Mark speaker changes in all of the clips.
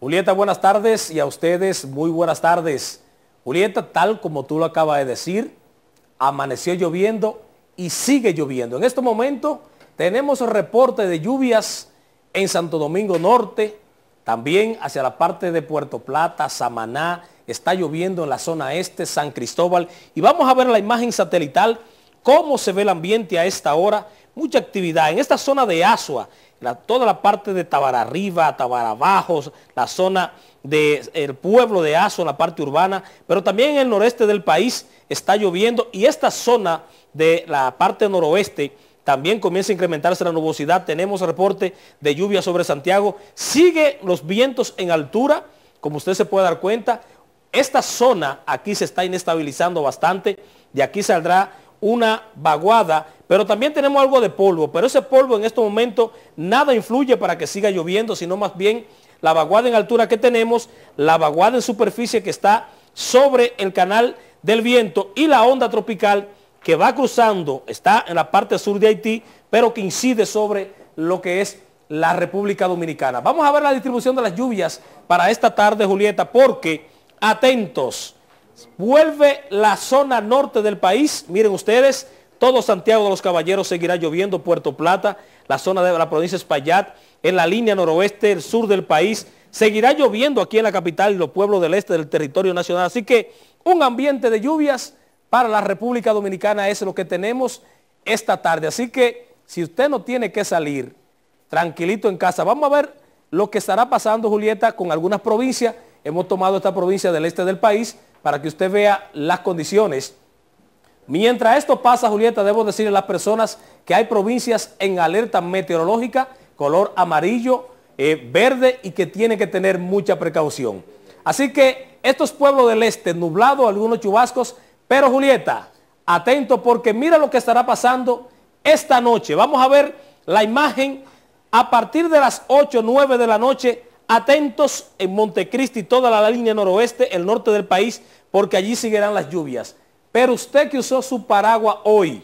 Speaker 1: Julieta, buenas tardes y a ustedes muy buenas tardes. Julieta, tal como tú lo acabas de decir, amaneció lloviendo y sigue lloviendo. En este momento tenemos reporte de lluvias en Santo Domingo Norte, también hacia la parte de Puerto Plata, Samaná, está lloviendo en la zona este, San Cristóbal. Y vamos a ver la imagen satelital, cómo se ve el ambiente a esta hora. Mucha actividad en esta zona de Asua, toda la parte de Tabararriba, arriba, la zona del pueblo de Aso, la parte urbana, pero también en el noreste del país está lloviendo y esta zona de la parte noroeste también comienza a incrementarse la nubosidad. Tenemos reporte de lluvia sobre Santiago. Sigue los vientos en altura, como usted se puede dar cuenta. Esta zona aquí se está inestabilizando bastante. De aquí saldrá una vaguada pero también tenemos algo de polvo, pero ese polvo en este momento nada influye para que siga lloviendo, sino más bien la vaguada en altura que tenemos, la vaguada en superficie que está sobre el canal del viento y la onda tropical que va cruzando, está en la parte sur de Haití, pero que incide sobre lo que es la República Dominicana. Vamos a ver la distribución de las lluvias para esta tarde, Julieta, porque, atentos, vuelve la zona norte del país, miren ustedes, todo Santiago de los Caballeros seguirá lloviendo, Puerto Plata, la zona de la provincia de Espaillat, en la línea noroeste, el sur del país, seguirá lloviendo aquí en la capital y los pueblos del este del territorio nacional. Así que un ambiente de lluvias para la República Dominicana es lo que tenemos esta tarde. Así que si usted no tiene que salir, tranquilito en casa. Vamos a ver lo que estará pasando, Julieta, con algunas provincias. Hemos tomado esta provincia del este del país para que usted vea las condiciones Mientras esto pasa, Julieta, debo decirle a las personas que hay provincias en alerta meteorológica, color amarillo, eh, verde y que tienen que tener mucha precaución. Así que estos pueblos del este, nublado, algunos chubascos, pero Julieta, atento porque mira lo que estará pasando esta noche. Vamos a ver la imagen a partir de las 8, 9 de la noche. Atentos en Montecristi, toda la línea noroeste, el norte del país, porque allí seguirán las lluvias. Pero usted que usó su paraguas hoy,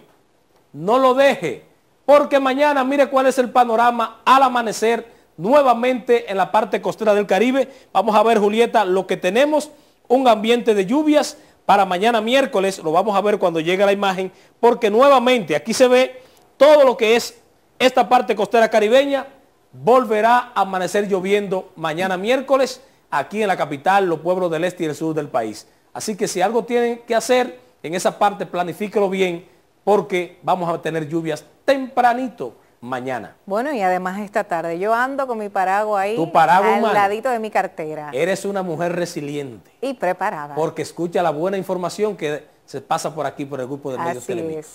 Speaker 1: no lo deje, porque mañana mire cuál es el panorama al amanecer nuevamente en la parte costera del Caribe. Vamos a ver, Julieta, lo que tenemos, un ambiente de lluvias para mañana miércoles, lo vamos a ver cuando llegue la imagen, porque nuevamente aquí se ve todo lo que es esta parte costera caribeña, volverá a amanecer lloviendo mañana miércoles aquí en la capital, los pueblos del este y del sur del país. Así que si algo tienen que hacer en esa parte planifíquelo bien porque vamos a tener lluvias tempranito mañana. Bueno, y además esta tarde. Yo ando con mi paraguas ahí tu al ladito de mi cartera. Eres una mujer resiliente. Y preparada. Porque escucha la buena información que se pasa por aquí, por el grupo de medios Así